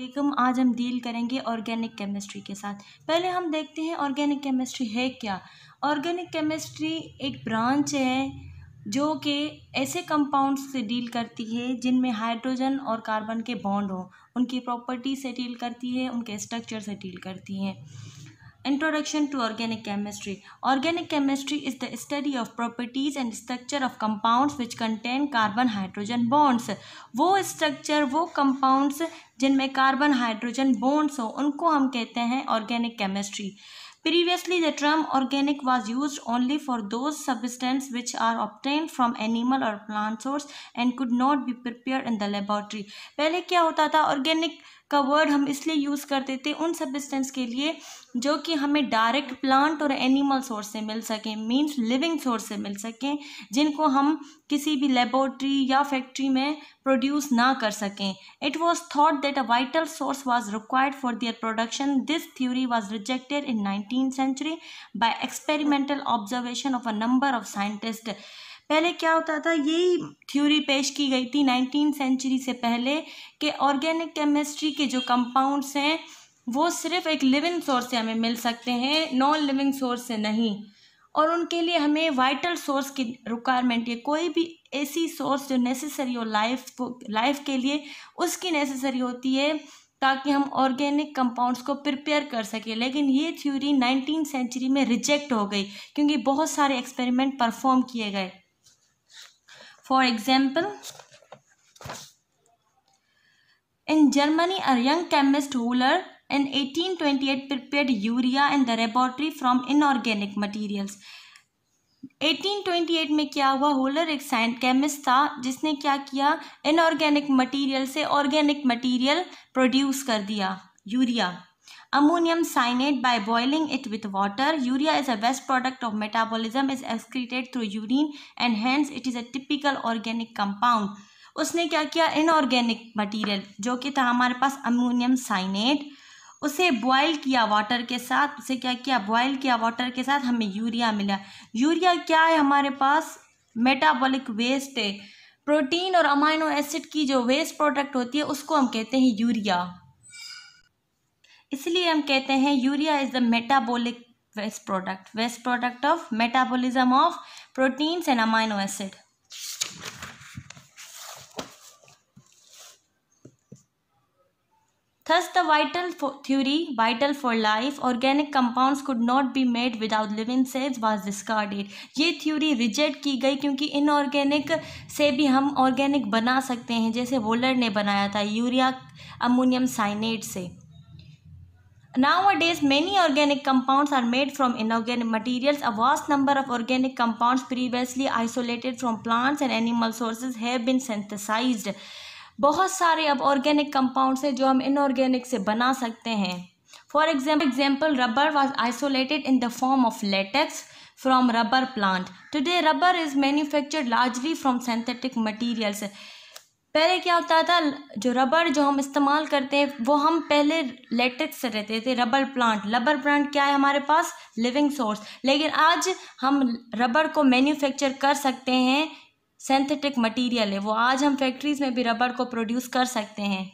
वालेकुम आज हम डील करेंगे ऑर्गेनिक केमिस्ट्री के साथ पहले हम देखते हैं ऑर्गेनिक केमिस्ट्री है क्या ऑर्गेनिक केमिस्ट्री एक ब्रांच है जो कि ऐसे कंपाउंड्स से डील करती है जिनमें हाइड्रोजन और कार्बन के बॉन्ड हों उनकी प्रॉपर्टी से डील करती है उनके स्ट्रक्चर से डील करती है introduction to organic chemistry organic chemistry is the study of properties and structure of compounds which contain carbon hydrogen bonds वो स्ट्रक्चर वो कंपाउंड्स जिनमें कार्बन हाइड्रोजन बॉन्ड्स हो उनको हम कहते हैं organic chemistry Previously, the term organic was used only for those substances which are obtained from animal or plant source and could not be prepared in the laboratory. पहले क्या होता था organic का वर्ड हम इसलिए यूज़ करते थे उन सब्सटेंस के लिए जो कि हमें डायरेक्ट प्लांट और एनिमल सोर्स से मिल सकें मीन्स लिविंग सोर्स से मिल सकें जिनको हम किसी भी लेबोरेटरी या फैक्ट्री में प्रोड्यूस ना कर सकें it was thought that a vital source was required for their production this theory was rejected in nineteen century by experimental observation of a number of scientist पहले क्या होता था यही थ्योरी पेश की गई थी नाइनटीन सेंचुरी से पहले कि ऑर्गेनिक केमिस्ट्री के जो कंपाउंड्स हैं वो सिर्फ एक लिविंग सोर्स से हमें मिल सकते हैं नॉन लिविंग सोर्स से नहीं और उनके लिए हमें वाइटल सोर्स की रिक्वायरमेंट है कोई भी ऐसी सोर्स जो नेसेसरी हो लाइफ लाइफ के लिए उसकी नेसेसरी होती है ताकि हम ऑर्गेनिक कंपाउंड्स को प्रिपेयर कर सकें लेकिन ये थ्योरी नाइनटीन सेंचुरी में रिजेक्ट हो गई क्योंकि बहुत सारे एक्सपेरिमेंट परफॉर्म किए गए For example, in Germany, a young chemist Huller in 1828 prepared urea in the laboratory from inorganic materials. 1828 में क्या हुआ होलर एक साइंट केमिस्ट था जिसने क्या किया इनऑर्गेनिक मटेरियल से ऑर्गेनिक मटेरियल प्रोड्यूस कर दिया urea Ammonium cyanate by boiling it with water. Urea is a waste product of metabolism is excreted through urine and hence it is a typical organic compound. उसने क्या किया inorganic material जो कि था हमारे पास ammonium साइनेट उसे बॉयल किया water के साथ उसे क्या किया बॉयल किया वाटर के साथ हमें यूरिया मिला यूरिया क्या है हमारे पास मेटाबॉलिक वेस्ट है प्रोटीन और अमाइनो एसिड की जो वेस्ट प्रोडक्ट होती है उसको हम कहते हैं यूरिया इसलिए हम कहते हैं urea is the metabolic waste product waste product of metabolism of proteins and amino acid Thus, the vital theory, vital for life, organic compounds could not be made without living cells was discarded. ये theory reject की गई क्योंकि inorganic से भी हम organic बना सकते हैं जैसे वोलर ने बनाया था यूरिया अमोनियम साइनेट से Nowadays, many organic compounds are made from inorganic materials. A vast number of organic compounds previously isolated from plants and animal sources have been synthesized. बहुत सारे अब ऑर्गेनिक कंपाउंड्स हैं जो हम इनऑर्गेनिक से बना सकते हैं for example example rubber was isolated in the form of latex from rubber plant today rubber is manufactured largely from synthetic materials पहले क्या होता था जो रबर जो हम इस्तेमाल करते हैं वो हम पहले लेटेक्स से रहते थे रबर प्लांट रबर प्लांट क्या है हमारे पास लिविंग सोर्स लेकिन आज हम रबर को मैन्युफैक्चर कर सकते हैं सेंथेटिक मटेरियल है वो आज हम फैक्ट्रीज में भी रबर को प्रोड्यूस कर सकते हैं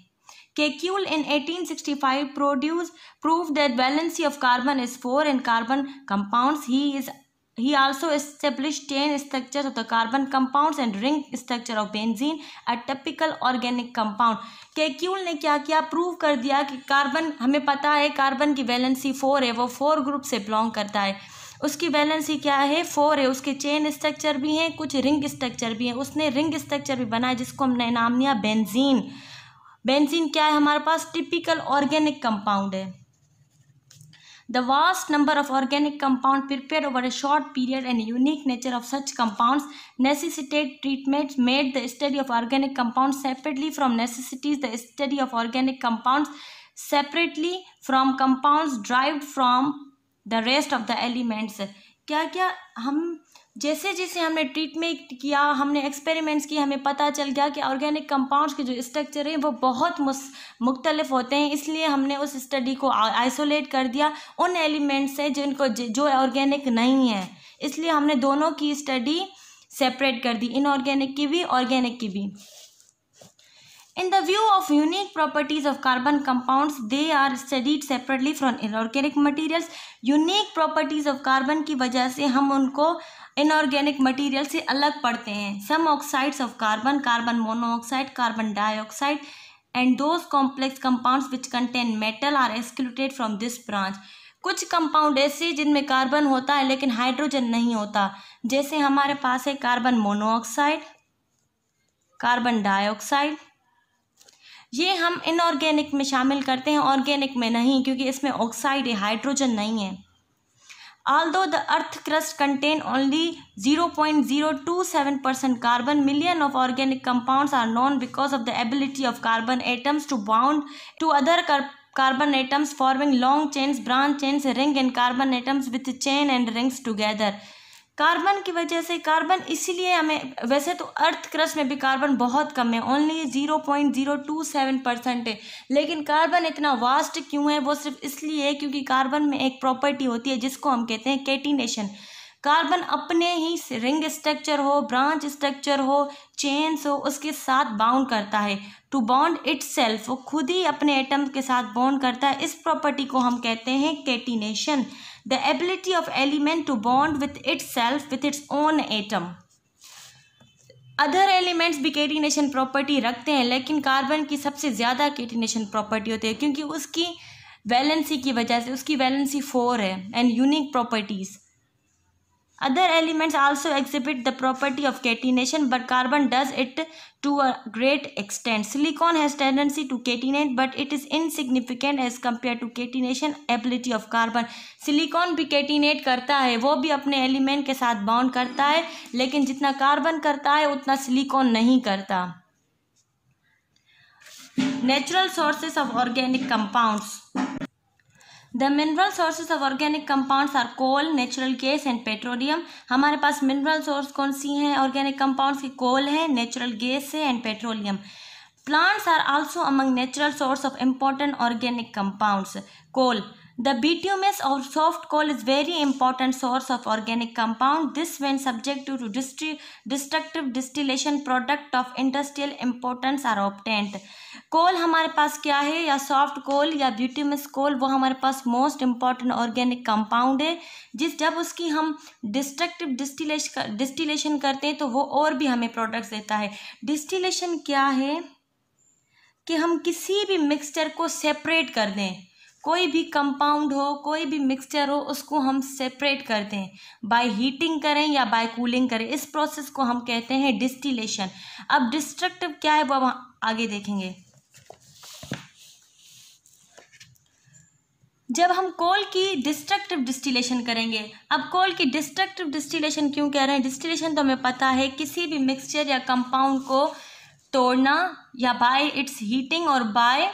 Kekule in 1865 produce prove that valency of carbon is four in carbon compounds he is he also establish ten structure of the carbon compound and ring structure of benzene a typical organic compound Kekule ने क्या किया prove कर दिया कि carbon हमें पता है carbon की वैलेंसी फोर है वो फोर ग्रुप से बिलोंग करता है उसकी वैलेंसी क्या है फोर है उसके चेन स्ट्रक्चर भी हैं कुछ रिंग स्ट्रक्चर भी हैं उसने रिंग स्ट्रक्चर भी बनाया जिसको हमने नाम लिया बेंजीन बेंजीन क्या है हमारे पास टिपिकल ऑर्गेनिक कंपाउंड है The vast number of organic compounds prepared over a short period and unique nature of such compounds necessitate treatments made the study of organic compounds separately from necessities the study of organic compounds separately from compounds derived from the rest of the elements क्या क्या हम जैसे जैसे हमने treatment किया हमने experiments किए हमें पता चल गया कि ऑर्गेनिक कंपाउंड्स के जो स्ट्रक्चर हैं वो बहुत मुख्तलिफ होते हैं इसलिए हमने उस स्टडी को आइसोलेट कर दिया उन एलिमेंट्स से जिनको जो ऑर्गेनिक नहीं है इसलिए हमने दोनों की स्टडी सेपरेट कर दी इनऑर्गेनिक की भी ऑर्गेनिक की भी in the view of unique properties of carbon compounds, they are studied separately from inorganic materials unique properties of carbon की वजह से हम उनको इनऑर्गेनिक मटीरियल से अलग पढ़ते हैं some oxides of carbon carbon monoxide carbon dioxide and those complex compounds which contain metal are excluded from this branch कुछ कंपाउंड ऐसे जिनमें कार्बन होता है लेकिन हाइड्रोजन नहीं होता जैसे हमारे पास है कार्बन मोनोऑक्साइड कार्बन डाइऑक्साइड ये हम इनऑर्गेनिक में शामिल करते हैं ऑर्गेनिक में नहीं क्योंकि इसमें ऑक्साइड है हाइड्रोजन नहीं है although the earth crust contain only zero point zero two seven percent carbon million of organic compound are known because of the ability of carbon atoms to bound to other carbon atoms forming long chains branch chains ring and carbon atoms with chain and rings together carbon की वजह से carbon इसीलिए हमें वैसे तो earth crust में भी carbon बहुत कम है only zero point zero two seven percent है लेकिन कार्बन इतना वास्ट क्यों है वो सिर्फ इसलिए है क्योंकि कार्बन में एक प्रॉपर्टी होती है जिसको हम कहते हैं कैटिनेशन कार्बन अपने ही रिंग स्ट्रक्चर हो ब्रांच स्ट्रक्चर हो चेन्स हो उसके साथ बाउंड करता है टू बॉन्ड इट सेल्फ वो खुद ही अपने एटम के साथ बॉन्ड करता है इस प्रॉपर्टी को हम कहते हैं catenation the ability of element to bond with itself with its own atom other elements भी केटिनेशन प्रॉपर्टी रखते हैं लेकिन कार्बन की सबसे ज़्यादा केटिनेशन प्रॉपर्टी होती है क्योंकि उसकी वैलेंसी की वजह से उसकी वैलेंसी फोर है and unique properties other elements also exhibit the property of catenation but carbon does it to a great extent. Silicon has tendency to catenate but it is insignificant as compared to catenation ability of carbon. silicon bhi catenate karta hai wo bhi apne element ke sath bond karta hai lekin jitna carbon karta hai utna silicon nahi karta natural sources of organic compounds the mineral sources of organic compounds are coal natural gas and petroleum हमारे पास mineral source कौन सी हैं organic compounds की coal है natural gas है and petroleum plants are also among natural source of important organic compounds coal The bituminous or soft coal is very important source of organic compound. This when subject to destructive distillation product of industrial importance are obtained. coal हमारे पास क्या है या soft coal या bituminous coal वो हमारे पास most important organic compound है जिस जब उसकी हम destructive distillation distillation करते हैं तो वो और भी हमें products देता है distillation क्या है कि हम किसी भी mixture को separate कर दें कोई भी कंपाउंड हो कोई भी मिक्सचर हो उसको हम सेपरेट करते हैं बाय हीटिंग करें या बाय कूलिंग करें इस प्रोसेस को हम कहते हैं डिस्टिलेशन अब डिस्ट्रक्टिव क्या है वो आगे देखेंगे जब हम कोल की डिस्ट्रक्टिव डिस्टिलेशन करेंगे अब कोल की डिस्ट्रक्टिव डिस्टिलेशन क्यों कह रहे हैं डिस्टिलेशन तो हमें पता है किसी भी मिक्सचर या कंपाउंड को तोड़ना या बाय इट्स हीटिंग और बाय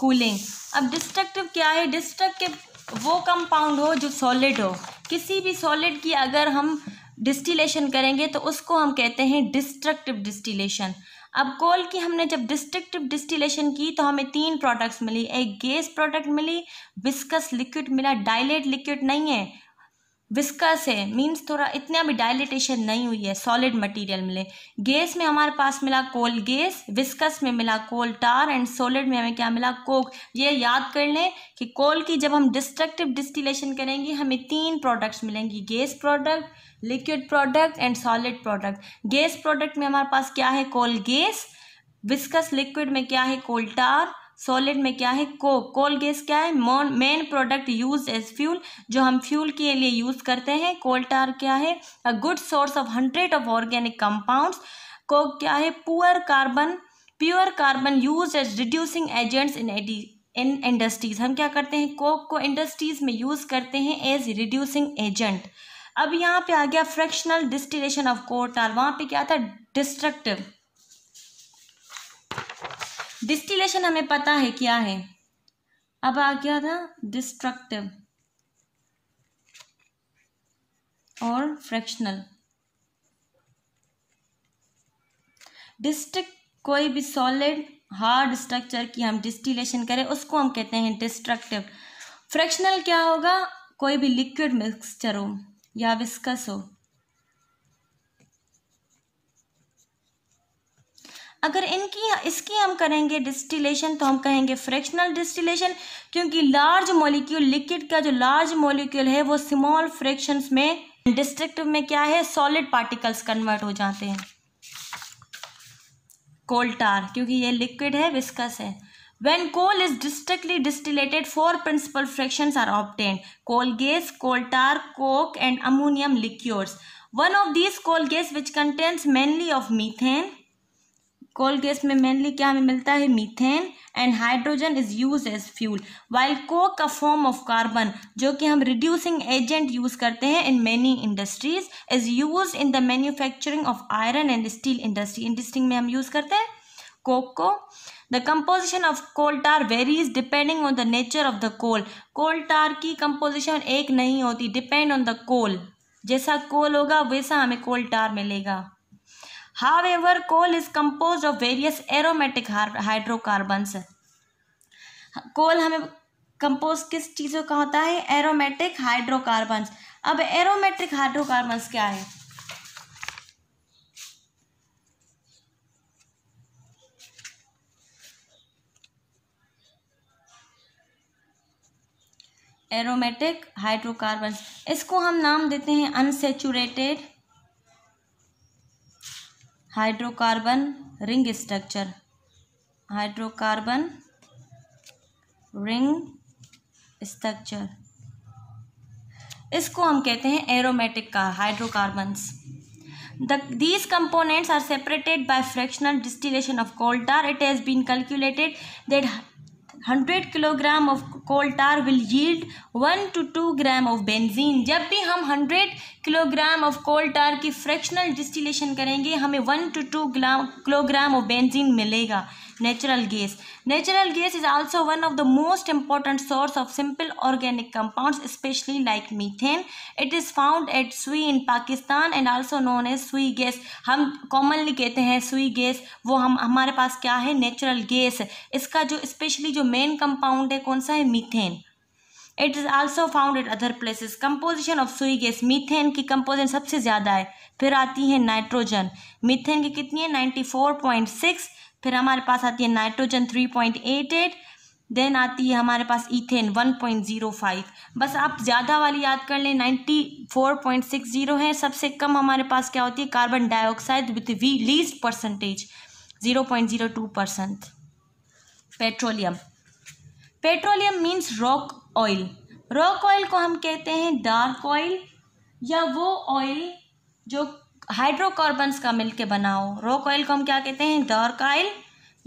कूलिंग अब डिस्ट्रक्टिव क्या है डिस्ट्रक्टिव वो कंपाउंड हो जो सॉलिड हो किसी भी सॉलिड की अगर हम डिस्टिलेशन करेंगे तो उसको हम कहते हैं डिस्ट्रक्टिव डिस्टिलेशन अब कोल की हमने जब डिस्ट्रक्टिव डिस्टिलेशन की तो हमें तीन प्रोडक्ट्स मिली एक गैस प्रोडक्ट मिली विस्कस लिक्विड मिला डायलेट लिक्विड नहीं है विस्कस है मीन्स थोड़ा इतना भी डायलिटेशन नहीं हुई है सॉलिड मटेरियल मिले गैस में हमारे पास मिला कोल गैस विस्कस में मिला कोल टार एंड सॉलिड में हमें क्या मिला कोक ये याद कर लें कि कोल की जब हम डिस्ट्रक्टिव डिस्टिलेशन करेंगे हमें तीन प्रोडक्ट्स मिलेंगी gas product liquid product and solid product gas product में हमारे पास क्या है कोल गैस विस्कस लिक्विड में क्या है कोल टार सॉलिड में क्या है कोक कोल गैस क्या है main product use as fuel जो हम फ्यूल के लिए यूज करते हैं कोल टार क्या है a good source of hundred of organic compounds coke क्या है poor carbon pure carbon use as reducing agents in in industries हम क्या करते हैं कोक को इंडस्ट्रीज में यूज करते हैं एज रिड्यूसिंग एजेंट अब यहाँ पे आ गया फ्रैक्शनल डिस्टिलेशन ऑफ कोटार वहाँ पे क्या था डिस्ट्रक्टिव डिस्टिलेशन हमें पता है क्या है अब आ गया था डिस्ट्रक्टिव और फ्रैक्शनल डिस्ट्रिक कोई भी सॉलिड हार्ड स्ट्रक्चर की हम डिस्टिलेशन करें उसको हम कहते हैं डिस्ट्रक्टिव फ्रैक्शनल क्या होगा कोई भी लिक्विड मिक्सचर हो या विस्कस हो अगर इनकी इसकी हम करेंगे डिस्टिलेशन तो हम कहेंगे फ्रैक्शनल डिस्टिलेशन क्योंकि लार्ज मॉलिक्यूल लिक्विड का जो लार्ज मॉलिक्यूल है वो स्मॉल फ्रैक्शंस में डिस्ट्रक्टिव में क्या है सॉलिड पार्टिकल्स कन्वर्ट हो जाते हैं कोल्टार क्योंकि ये लिक्विड है विस्कस है when coal is distinctly distillated four principal fractions are obtained coal gas coal tar coke and ammonium liqueurs one of these coal gas which contains mainly of methane coal gas में mainly क्या हमें मिलता है methane and hydrogen is use as fuel while coke का form of carbon जो कि हम reducing agent use करते हैं in many industries is use in the manufacturing of iron and steel industry industry में हम यूज करते हैं कोक को the composition of coal tar varies depending on the nature of the coal coal tar की composition एक नहीं होती depend on the coal जैसा कोल होगा वैसा हमें कोल टार मिलेगा ever coal is compose of various aromatic hydrocarbon coal हमें कंपोज किस चीज़ों का होता है एरोमेटिक हाइड्रोकार्बन्स अब एरोमेटिक हाइड्रोकार्बन्स क्या है एरोमेटिक हाइड्रोकार्बन्स इसको हम नाम देते हैं unsaturated hydrocarbon ring structure hydrocarbon ring structure इसको हम कहते हैं एरोमेटिक का hydrocarbon the these components are separated by fractional distillation of coal tar it has been calculated that hundred kilogram of coal tar will yield one two two gram of benzene जब भी हम hundred kilogram of coal tar की fractional distillation करेंगे हमें one two two gram kilogram of benzene मिलेगा natural gas natural gas is also one of the most important source of simple organic compounds especially like methane it is found at sui in pakistan and also known as sui gas हम commonly कहते हैं sui gas वो हम हमारे पास क्या है natural gas इसका जो specially जो main compound है कौन सा है methane it is also found at other places composition of Sui gas methane की कंपोजिशन सबसे ज़्यादा है फिर आती है नाइट्रोजन मीथेन की कितनी है नाइन्टी फोर पॉइंट सिक्स फिर हमारे पास आती है nitrogen three point eight eight then आती है हमारे पास जीरो 1.05 बस आप ज़्यादा वाली याद कर लें 94.60 है सबसे कम हमारे पास क्या होती है carbon dioxide with we least percentage 0.02 percent petroleum petroleum means rock oil rock oil को हम कहते हैं डार्क ऑयल या वो ऑयल जो हाइड्रोकार्बन्स का मिल के बनाओ रॉक ऑयल को हम क्या कहते हैं डार्क ऑयल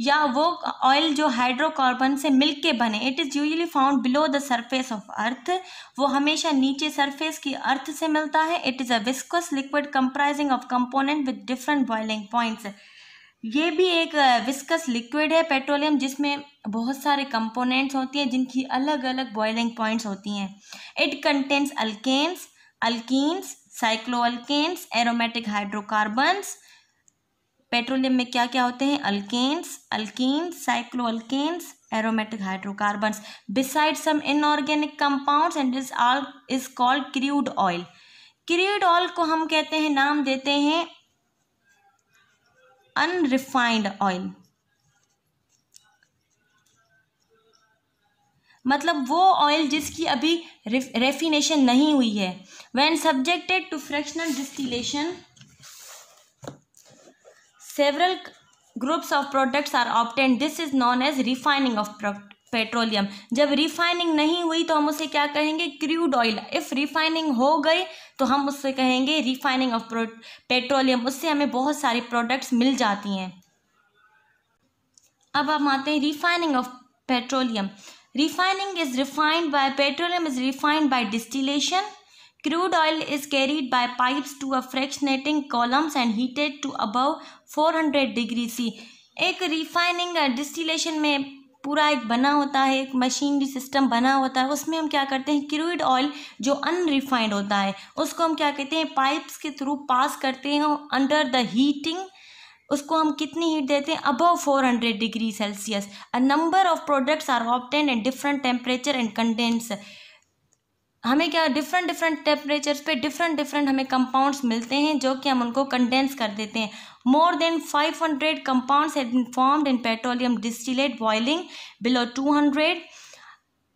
या वो ऑयल जो हाइड्रोकार्बन से मिलके बने it is usually found below the surface of earth वो हमेशा नीचे सरफेस की अर्थ से मिलता है it is a viscous liquid comprising of component with different boiling points ये भी एक विस्कस लिक्विड है पेट्रोलियम जिसमें बहुत सारे कंपोनेंट्स होती हैं जिनकी अलग अलग बॉइलिंग पॉइंट्स होती हैं it contents alkanes alkynes cycloalkanes aromatic hydrocarbons petroleum में क्या क्या होते हैं alkanes alkenes cycloalkanes aromatic hydrocarbons beside some inorganic compounds and is all is called crude oil crude oil को हम कहते हैं नाम देते हैं अनरिफाइंड ऑयल मतलब वो ऑयल जिसकी अभी रेफिनेशन नहीं हुई है when subjected to fractional distillation several groups of products are obtained this is known as refining of petroleum जब रिफाइनिंग नहीं हुई तो हम उसे क्या कहेंगे क्रूड ऑयल इफ़ रिफाइनिंग हो गई तो हम उससे कहेंगे रिफाइनिंग ऑफ पेट्रोलियम उससे हमें बहुत सारी प्रोडक्ट्स मिल जाती हैं अब हम आते हैं refining of petroleum Refining is refined by petroleum is refined by distillation. Crude oil is carried by pipes to a fractionating columns and heated to above 400 degree C. एक रिफाइनिंग डिस्टिलेशन में पूरा एक बना होता है एक मशीनरी सिस्टम बना होता है उसमें हम क्या करते हैं क्रूड ऑयल जो अनरिफाइंड होता है उसको हम क्या कहते हैं पाइप्स के थ्रू पास करते हैं अंडर द हीटिंग उसको हम कितनी हीट देते हैं above 400 degree Celsius a number of products are obtained and different temperature and condense हमें क्या डिफरेंट डिफरेंट टेम्परेचर्स पे डिफरेंट डिफरेंट हमें कंपाउंड्स मिलते हैं जो कि हम उनको कंडेंस कर देते हैं more than 500 hundred compounds have been formed in petroleum distillate boiling below 200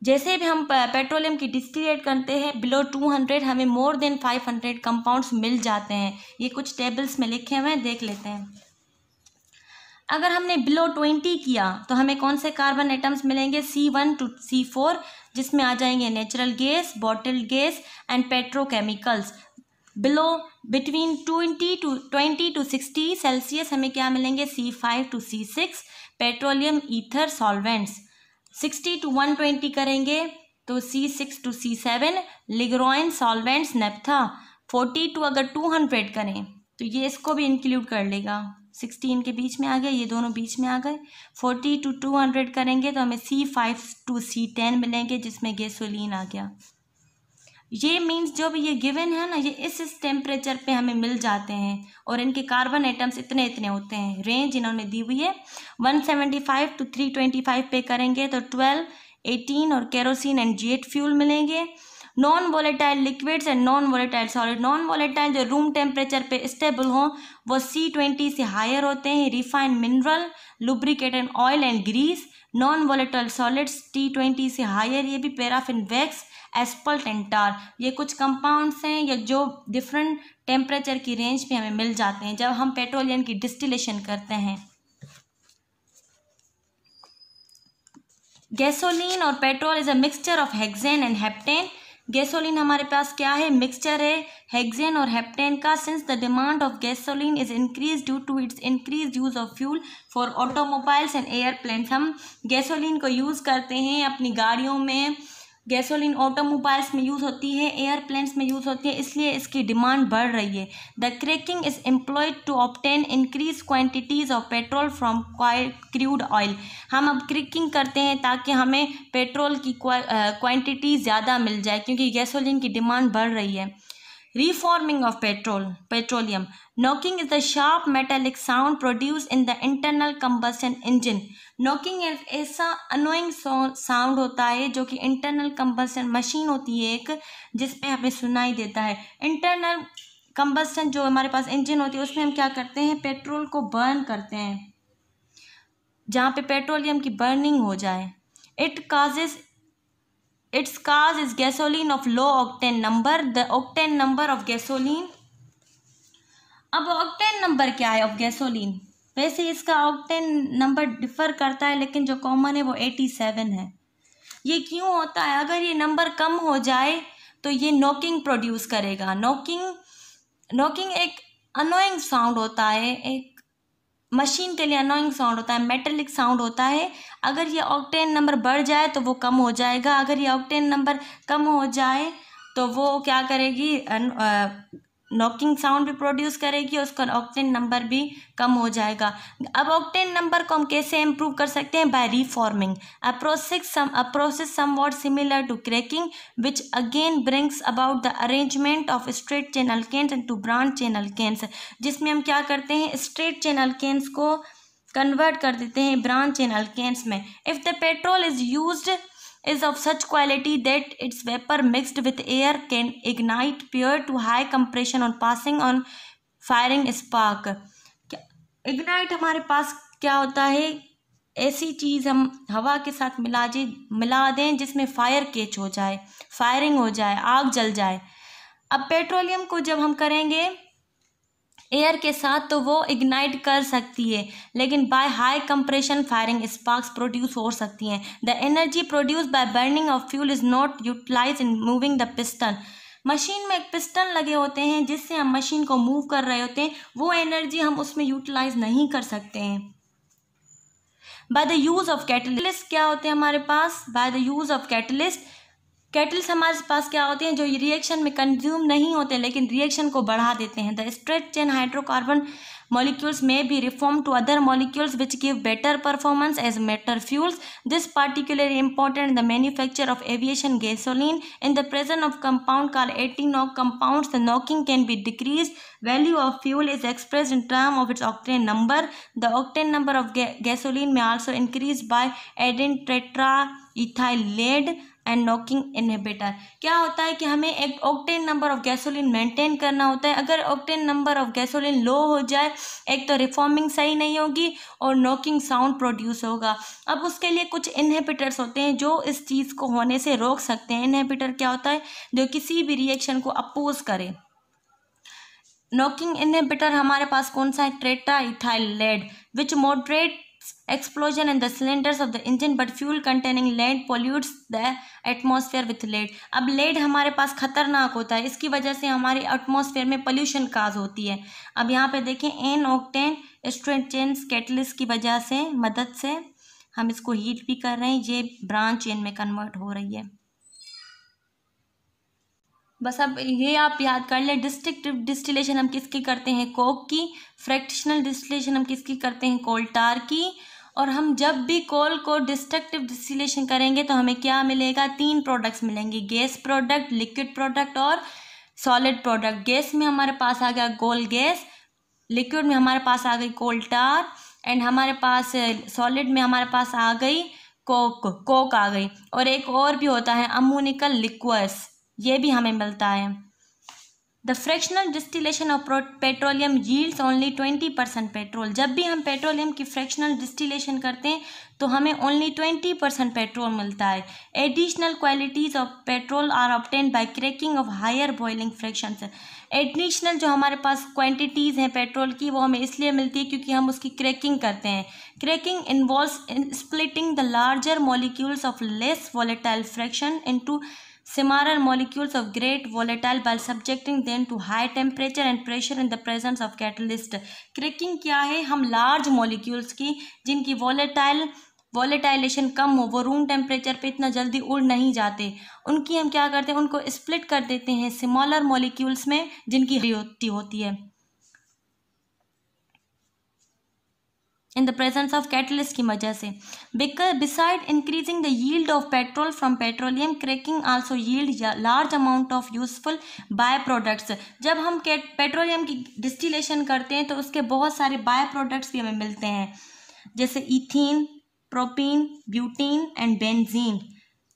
जैसे भी हम पेट्रोलियम की डिस्टिलेट करते हैं बिलो 200 हमें मोर देन 500 कंपाउंड्स मिल जाते हैं ये कुछ टेबल्स में लिखे हुए हैं देख लेते हैं अगर हमने बिलो ट्वेंटी किया तो हमें कौन से कार्बन एटम्स मिलेंगे C one to C four जिसमें आ जाएंगे natural gas bottle gas and petrochemicals below between twenty to twenty to sixty Celsius हमें क्या मिलेंगे C five to C six petroleum ether solvents sixty to one twenty करेंगे तो C six to C seven ligroin solvents naphtha forty to अगर two hundred करें तो ये इसको भी इंक्लूड कर लेगा सिक्सटीन के बीच में आ गया ये दोनों बीच में आ गए फोर्टी टू टू हंड्रेड करेंगे तो हमें C five to C ten मिलेंगे जिसमें गैसोलीन आ गया ये मीन्स जो भी ये गिवन है ना ये इस इस टेम्परेचर पे हमें मिल जाते हैं और इनके कार्बन एटम्स इतने इतने होते हैं रेंज इन्होंने दी हुई है 175 टू 325 पे करेंगे तो 12, 18 और केरोसिन एंड जेट फ्यूल मिलेंगे non volatile liquids and non volatile solid non volatile जो रूम टेम्परेचर पे स्टेबल हों वो सी ट्वेंटी से हायर होते हैं refined mineral lubricate and oil and grease non volatile solids T twenty से higher ये भी paraffin wax asphalt and tar ये कुछ कंपाउंड्स हैं या जो डिफरेंट टेम्परेचर की रेंज में हमें मिल जाते हैं जब हम पेट्रोलियम की डिस्टिलेशन करते हैं गैसोलीन और petrol is a mixture of hexane and heptane gasoline हमारे पास क्या है मिक्सचर है हेक्सेन और हेप्टेन का since the demand of gasoline is increase due to its increase use of fuel for automobiles and airplanes हम gasoline को use करते हैं अपनी गाड़ियों में गैसोलीन ऑटोमोबाइल्स में यूज़ होती है एयरप्लेन्स में यूज़ होती है इसलिए इसकी डिमांड बढ़ रही है the cracking is employed to obtain increase quantities of petrol from crude oil हम अब क्रिकिंग करते हैं ताकि हमें पेट्रोल की क्वान्टिटी ज़्यादा मिल जाए क्योंकि गैसोलीन की डिमांड बढ़ रही है reforming of petrol petroleum knocking is the sharp metallic sound produce in the internal combustion engine knocking एक ऐसा अनोइंग साउंड होता है जो कि इंटरनल कंबस्टन मशीन होती है एक जिसपे हमें सुनाई देता है इंटरनल कंबस्टन जो हमारे पास इंजन होती है उसमें हम क्या करते हैं पेट्रोल को बर्न करते हैं जहाँ पे पेट्रोलियम की बर्निंग हो जाए it causes its cause is gasoline of low octane number the octane number of gasoline अब ऑक्टेन नंबर क्या है ऑफ गैसोलिन वैसे इसका ऑक्टेन नंबर डिफर करता है लेकिन जो कॉमन है वो एटी सेवन है ये क्यों होता है अगर ये नंबर कम हो जाए तो ये नोकिंग प्रोड्यूस करेगा नोकिंग नोकिंग एक अनोइंग साउंड होता है एक मशीन के लिए अनोइंग साउंड होता है मेटेलिक साउंड होता है अगर ये ऑक्टेन नंबर बढ़ जाए तो वो कम हो जाएगा अगर ये ऑक्टेन नंबर कम हो जाए तो वो क्या करेगी नॉकिंग साउंड भी प्रोड्यूस करेगी और उसका ऑक्टेन नंबर भी कम हो जाएगा अब ऑक्टेन नंबर को हम कैसे इम्प्रूव कर सकते हैं by reforming a process some a process somewhat similar to cracking which again brings about the arrangement of straight chain alkanes and to branched chain alkanes जिसमें हम क्या करते हैं स्ट्रेट चैनल केन्स को convert कर देते हैं branch chain alkanes में if the petrol is used is of such quality that its vapor mixed with air can ignite pure to high compression on passing on firing spark ignite हमारे पास क्या होता है ऐसी चीज़ हम हवा के साथ मिला जे मिला दें जिसमें फायर केच हो जाए फायरिंग हो जाए आग जल जाए अब पेट्रोलियम को जब हम करेंगे एयर के साथ तो वो इग्नाइट कर सकती है लेकिन by high compression firing sparks produce हो सकती हैं the energy produce by burning of fuel is not utilize in moving the piston machine में एक पिस्टन लगे होते हैं जिससे हम मशीन को मूव कर रहे होते हैं वो एनर्जी हम उसमें यूटिलाइज नहीं कर सकते हैं by the use of catalyst क्या होते हैं हमारे पास by the use of catalyst catalysts हमारे पास क्या होते हैं जो रिएक्शन में कंज्यूम नहीं होते हैं लेकिन रिएक्शन को बढ़ा देते हैं the straight chain hydrocarbon molecules में भी reform to other molecules which give better performance as motor fuels this particular important the manufacture of aviation gasoline in the present of compound car anti knock compound the knocking can be decrease value of fuel is express in term of its octane number the octane number of gasoline में also increase by adding tetra ethyl lead and knocking inhibitor क्या होता है कि हमें एक octane number of gasoline maintain करना होता है अगर octane number of gasoline low हो जाए एक तो रिफॉर्मिंग सही नहीं होगी और नॉकिंग साउंड प्रोड्यूस होगा अब उसके लिए कुछ इनहिबिटर्स होते हैं जो इस चीज़ को होने से रोक सकते हैं इनहिबिटर क्या होता है जो किसी भी रिएक्शन को अपोज करे नॉकिंग इनहिबिटर हमारे पास कौन सा है tetra ethyl lead which moderate explosion in the cylinders of the engine but fuel containing lead pollutes the atmosphere with lead अब lead हमारे पास खतरनाक होता है इसकी वजह से हमारे एटमोसफेयर में पोल्यूशन काज होती है अब यहाँ पे देखें एन ऑक्टेन स्ट्रेटेंस कैटलिस की वजह से मदद से हम इसको हीट भी कर रहे हैं ये ब्रांच चेन में कन्वर्ट हो रही है बस अब ये आप याद कर लें डिस्ट्रिक्टिव डिस्टिलेशन हम किसकी करते हैं कोक की फ्रैक्शनल डिस्टिलेशन हम किसकी करते हैं कोल्टार की और हम जब भी कोल को डिस्ट्रक्टिव डिस्टिलेशन करेंगे तो हमें क्या मिलेगा तीन प्रोडक्ट्स मिलेंगे गैस प्रोडक्ट लिक्विड प्रोडक्ट और सॉलिड प्रोडक्ट गैस में हमारे पास आ गया गोल गैस लिक्विड में हमारे पास आ गई कोल्टार एंड हमारे पास सॉलिड में हमारे पास आ गई कोक कोक आ गई और एक और भी होता है अमोनिकल लिक्वस ये भी हमें मिलता है the fractional distillation of petroleum yields only twenty percent petrol जब भी हम पेट्रोलियम की फ्रैक्शनल डिस्टिलेशन करते हैं तो हमें ओनली ट्वेंटी परसेंट पेट्रोल मिलता है additional qualities of petrol are obtain by cracking of higher boiling fraction additional जो हमारे पास क्वान्टिटीज़ हैं पेट्रोल की वो हमें इसलिए मिलती है क्योंकि हम उसकी क्रैकिंग करते हैं cracking involve splitting the larger molecules of less volatile fraction to Similar molecules of great volatile by subjecting them to high temperature and pressure in the presence of catalyst. Cracking क्या है हम large molecules की जिनकी volatile वॉलेटाइलेशन कम हो वो room temperature पे इतना जल्दी उड़ नहीं जाते उनकी हम क्या करते हैं उनको स्प्लिट कर देते हैं स्मॉलर मॉलिक्यूल्स में जिनकी होती होती है in the presence of catalyst की वजह से beside increasing the yield of petrol from petroleum cracking also yield large amount of useful by products जब हम पेट्रोलियम की डिस्टिलेशन करते हैं तो उसके बहुत सारे बाय प्रोडक्ट्स भी हमें मिलते हैं जैसे ethene propene butene and benzene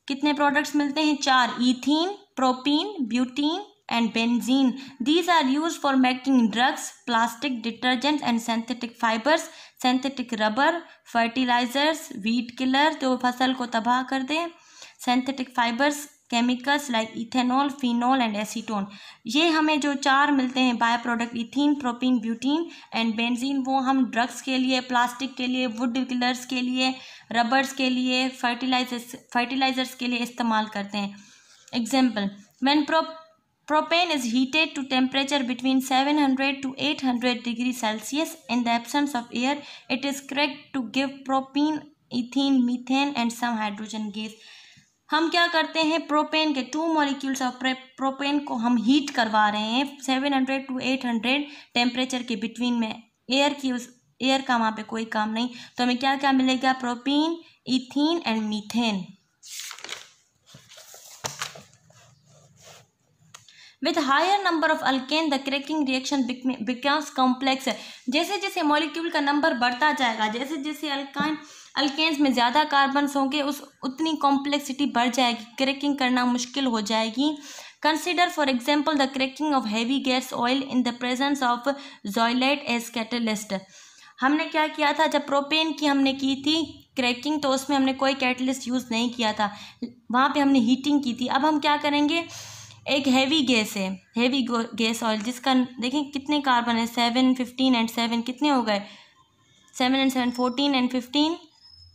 कितने प्रोडक्ट्स मिलते हैं चार ethene propene butene and benzene these are use for making drugs plastic detergent and synthetic fibres synthetic rubber fertilizers weed killer तो फसल को तबाह कर दें synthetic fibres chemicals like ethanol phenol and acetone ये हमें जो चार मिलते हैं bio product ethene propene butene and benzene वो हम ड्रग्स के लिए प्लास्टिक के लिए वुड किलर्स के लिए रबर्स के लिए फर्टिलाइजर्स फर्टिलाइजर्स के लिए इस्तेमाल करते हैं example when pro Propane is heated to temperature between 700 to 800 degrees Celsius. In the absence of air, it is correct to give propene, ethene, methane and some hydrogen gas. हम क्या करते हैं propane के टू मॉलिक्यूल्स ऑफ प्रोपेन को हम heat करवा रहे हैं 700 टू 800 टेम्परेचर के बिटवीन में एयर की उस एयर का वहाँ पे कोई काम नहीं तो हमें क्या क्या मिलेगा propene ethene and methane With higher number of alkane, the cracking reaction becomes complex जैसे जैसे मॉलिक्यूल का नंबर बढ़ता जाएगा जैसे जैसे अल्काइन अल्केन्स में ज़्यादा कार्बनस होंगे उस उतनी कॉम्प्लेक्सिटी बढ़ जाएगी क्रैकिंग करना मुश्किल हो जाएगी consider for example the cracking of heavy gas oil in the presence of zeolite as catalyst हमने क्या किया था जब प्रोपेन की हमने की थी क्रैकिंग तो उसमें हमने कोई कैटलिस्ट यूज़ नहीं किया था वहाँ पे हमने हीटिंग की थी अब हम क्या करेंगे एक हैवी गैस है हैवी गैस ऑयल जिसका देखें कितने कार्बन है सेवन फिफ्टीन एंड सेवन कितने हो गए seven and seven fourteen and fifteen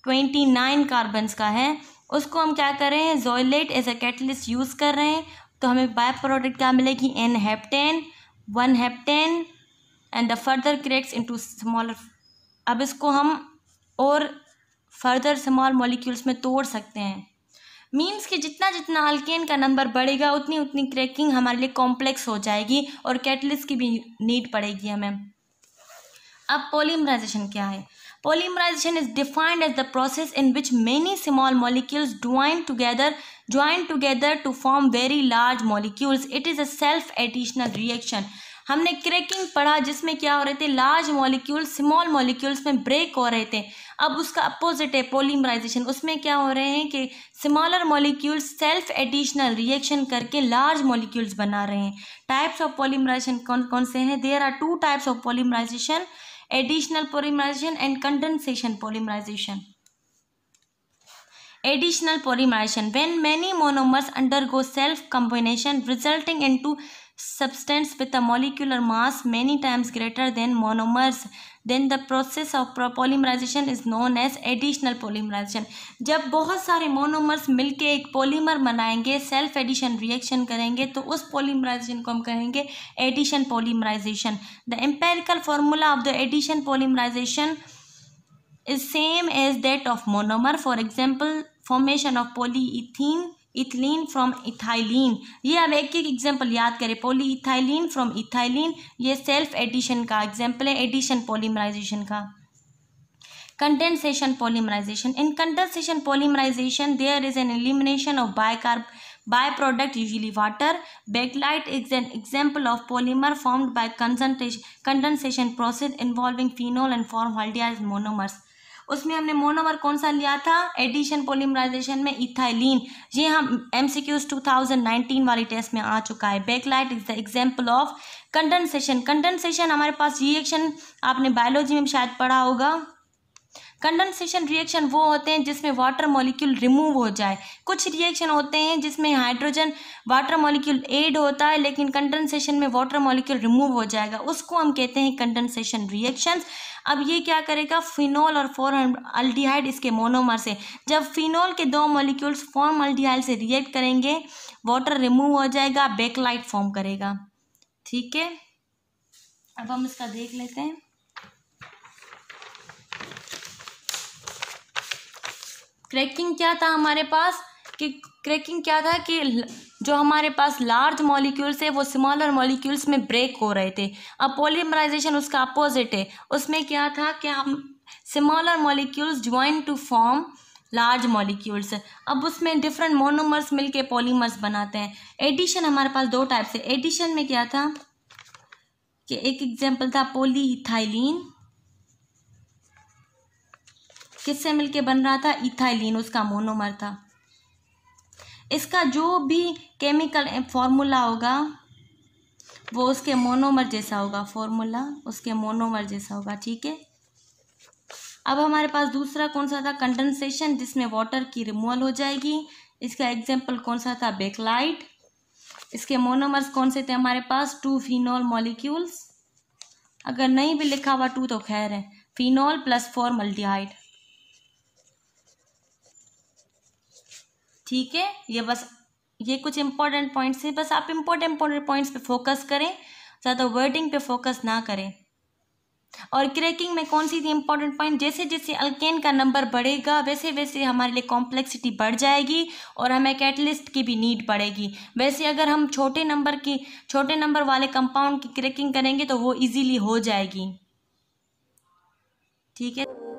twenty nine carbons का है उसको हम क्या कर रहे हैं zeolite as a catalyst use कर रहे हैं तो हमें बाय प्रोडक्ट क्या मिलेगी n heptane one heptane and the further cracks into smaller अब इसको हम और फर्दर स्मॉल मॉलिक्यूल्स में तोड़ सकते हैं मीम्स के जितना जितना अल्केन का नंबर बढ़ेगा उतनी उतनी क्रैकिंग हमारे लिए कॉम्प्लेक्स हो जाएगी और कैटलिस की भी नीड पड़ेगी हमें अब पोलिमराइजेशन क्या है polymerization is defined as the process in which many small molecules join together join together to form very large molecules it is a self additional reaction हमने क्रैकिंग पढ़ा जिसमें क्या हो रहे थे लार्ज मॉलिक्यूल स्मॉल मॉलिक्यूल्स में break हो रहे थे अब उसका अपोजिट है पोलीमराइजेशन उसमें क्या हो रहे हैं कि smaller molecules self additional reaction करके लार्ज मॉलिक्यूल्स बना रहे हैं टाइप्स ऑफ पोलीमराइजेशन कौन कौन से हैं there are two types of polymerization additional polymerization and condensation polymerization additional polymerization when many monomers undergo self combination resulting into substance with a molecular mass many times greater than monomers then the process of polymerization is known as additional polymerization जब बहुत सारे monomers मिलके एक polymer बनाएंगे self addition reaction करेंगे तो उस polymerisation को हम कहेंगे addition polymerization the empirical formula of the addition polymerization is same as that of monomer for example formation of polythene ethylene from ethylene ये अब एक एक एग्जाम्पल याद करें पोली इथाइलिन फ्रॉम इथाइलिन ये सेल्फ एडिशन का एग्जाम्पल है addition polymerization का condensation polymerization in condensation polymerization there is an elimination of बायकार by product usually water bakelite is an example of polymer formed bye concentration condensation process involving phenol and formaldehyde monomers उसमें हमने monomer कौन सा लिया था addition polymerisation में ethylene ये हम M C Qs two thousand nineteen वाली टेस्ट में आ चुका है bakelite is the example of condensation condensation हमारे पास रिएक्शन आपने बायोलॉजी में शायद पढ़ा होगा कंडेंसेशन रिएक्शन वो होते हैं जिसमें वाटर मॉलिक्यूल रिमूव हो जाए कुछ रिएक्शन होते हैं जिसमें हाइड्रोजन वाटर मॉलिक्यूल एड होता है लेकिन कंडेंसेशन में वाटर मॉलिक्यूल रिमूव हो जाएगा उसको हम कहते हैं कंडेंसेशन रिएक्शंस अब ये क्या करेगा फिनोल और फोर अल्डीहाइड इसके मोनोमर से जब फिनोल के दो मॉलिक्यूल्स फॉर्म अल्टीहाइड से रिएक्ट करेंगे वाटर रिमूव हो जाएगा बेकलाइट फॉर्म करेगा ठीक है अब हम इसका देख लेते हैं क्रैकिंग क्या था हमारे पास कि क्रैकिंग क्या था कि जो हमारे पास लार्ज मॉलिक्यूल्स है वो स्मॉलर मॉलिक्यूल्स में ब्रेक हो रहे थे अब पॉलीमराइजेशन उसका अपोजिट है उसमें क्या था कि हम smaller molecules join to form large molecules अब उसमें डिफरेंट मोनोमर्स मिलके पॉलीमर्स बनाते हैं एडिशन हमारे पास दो टाइप से एडिशन में क्या था कि एक एग्जाम्पल था पोलीथाइलिन किससे मिलके बन रहा था इथाइलिन उसका मोनोमर था इसका जो भी केमिकल फॉर्मूला होगा वो उसके मोनोमर जैसा होगा फॉर्मूला उसके मोनोमर जैसा होगा ठीक है अब हमारे पास दूसरा कौन सा था कंडेंसेशन जिसमें वाटर की रिमूवल हो जाएगी इसका एग्जाम्पल कौन सा था बेकलाइट इसके मोनोमर्स कौन से थे हमारे पास टू फिनोल मॉलिक्यूल्स अगर नहीं भी लिखा हुआ टू तो खैर है फिनोल प्लस फोर मल्टीहाइड ठीक है ये बस ये कुछ इंपॉर्टेंट पॉइंट्स हैं बस आप इंपॉर्टेंट इम्पोर्टेंट पॉइंट्स पे फोकस करें ज़्यादा वर्डिंग पे फोकस ना करें और क्रैकिंग में कौन सी थी इंपॉर्टेंट पॉइंट जैसे जैसे अल्केन का नंबर बढ़ेगा वैसे वैसे हमारे लिए कॉम्प्लेक्सिटी बढ़ जाएगी और हमें कैटलिस्ट की भी नीड पड़ेगी वैसे अगर हम छोटे नंबर की छोटे नंबर वाले कंपाउंड की क्रैकिंग करेंगे तो वो इजीली हो जाएगी ठीक है